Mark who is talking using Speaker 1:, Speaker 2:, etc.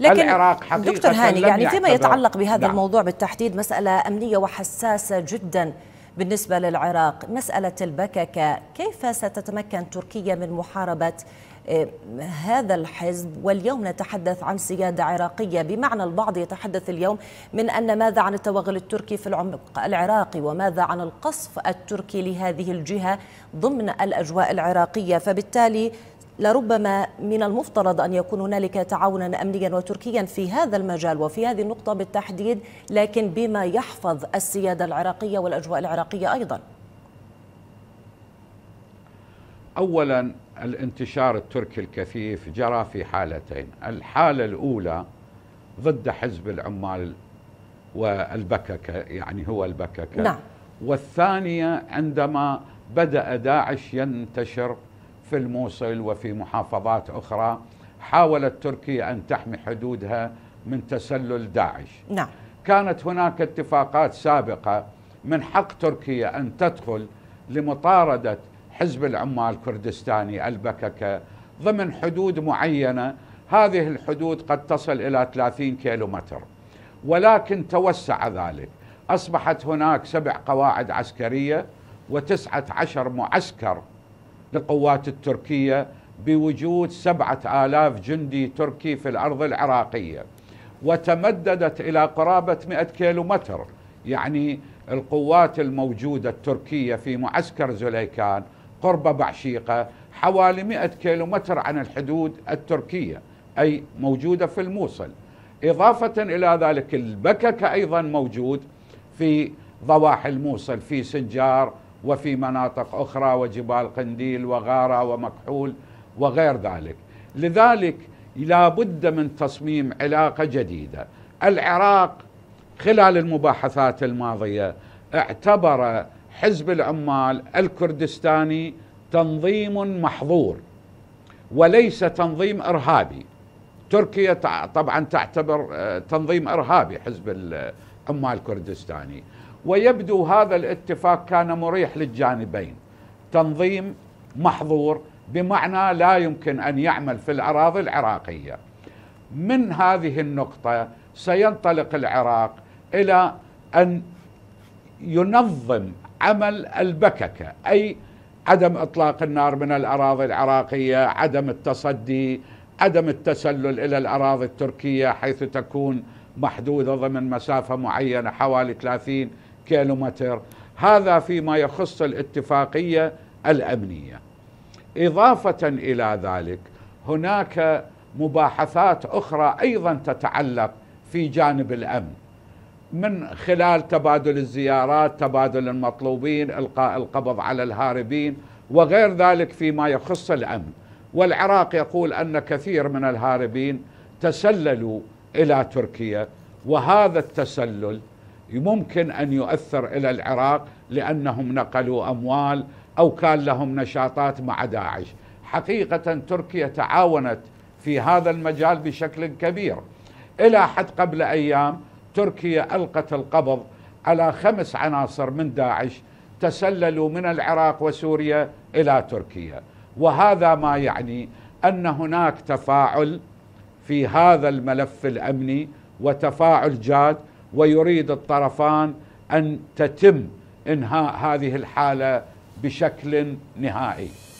Speaker 1: لكن العراق حقيقة دكتور هاني يعني فيما يتعلق بهذا نعم. الموضوع بالتحديد مسألة أمنية وحساسة جدا بالنسبة للعراق مسألة البككة كيف ستتمكن تركيا من محاربة آه، هذا الحزب واليوم نتحدث عن سيادة عراقية بمعنى البعض يتحدث اليوم من أن ماذا عن التوغل التركي في العمق العراقي وماذا عن القصف التركي لهذه الجهة ضمن الأجواء العراقية فبالتالي لربما من المفترض ان يكون هنالك تعاونا امنيا وتركيا في هذا المجال وفي هذه النقطه بالتحديد لكن بما يحفظ السياده العراقيه والاجواء العراقيه ايضا.
Speaker 2: اولا الانتشار التركي الكثيف جرى في حالتين، الحاله الاولى ضد حزب العمال والبككه يعني هو البككه نعم. والثانيه عندما بدا داعش ينتشر في الموصل وفي محافظات أخرى حاولت تركيا أن تحمي حدودها من تسلل داعش نعم. كانت هناك اتفاقات سابقة من حق تركيا أن تدخل لمطاردة حزب العمال الكردستاني البككة ضمن حدود معينة هذه الحدود قد تصل إلى 30 كيلومتر ولكن توسع ذلك أصبحت هناك سبع قواعد عسكرية وتسعة عشر معسكر للقوات التركية بوجود سبعة آلاف جندي تركي في الأرض العراقية وتمددت إلى قرابة 100 كيلومتر يعني القوات الموجودة التركية في معسكر زليكان قرب بعشيقة حوالي 100 كيلومتر عن الحدود التركية أي موجودة في الموصل إضافة إلى ذلك البكك أيضا موجود في ضواحي الموصل في سنجار وفي مناطق أخرى وجبال قنديل وغارة ومكحول وغير ذلك لذلك لا بد من تصميم علاقة جديدة العراق خلال المباحثات الماضية اعتبر حزب العمال الكردستاني تنظيم محظور وليس تنظيم إرهابي تركيا طبعا تعتبر آه، تنظيم إرهابي حزب العمال الكردستاني ويبدو هذا الاتفاق كان مريح للجانبين تنظيم محظور بمعنى لا يمكن ان يعمل في الاراضي العراقيه من هذه النقطه سينطلق العراق الى ان ينظم عمل البككه اي عدم اطلاق النار من الاراضي العراقيه عدم التصدي عدم التسلل الى الاراضي التركيه حيث تكون محدوده ضمن مسافه معينه حوالي 30 كيلومتر هذا فيما يخص الاتفاقية الأمنية إضافة إلى ذلك هناك مباحثات أخرى أيضا تتعلق في جانب الأمن من خلال تبادل الزيارات تبادل المطلوبين إلقاء القبض على الهاربين وغير ذلك فيما يخص الأمن والعراق يقول أن كثير من الهاربين تسللوا إلى تركيا وهذا التسلل ممكن أن يؤثر إلى العراق لأنهم نقلوا أموال أو كان لهم نشاطات مع داعش حقيقة تركيا تعاونت في هذا المجال بشكل كبير إلى حد قبل أيام تركيا ألقت القبض على خمس عناصر من داعش تسللوا من العراق وسوريا إلى تركيا وهذا ما يعني أن هناك تفاعل في هذا الملف الأمني وتفاعل جاد ويريد الطرفان ان تتم انهاء هذه الحاله بشكل نهائي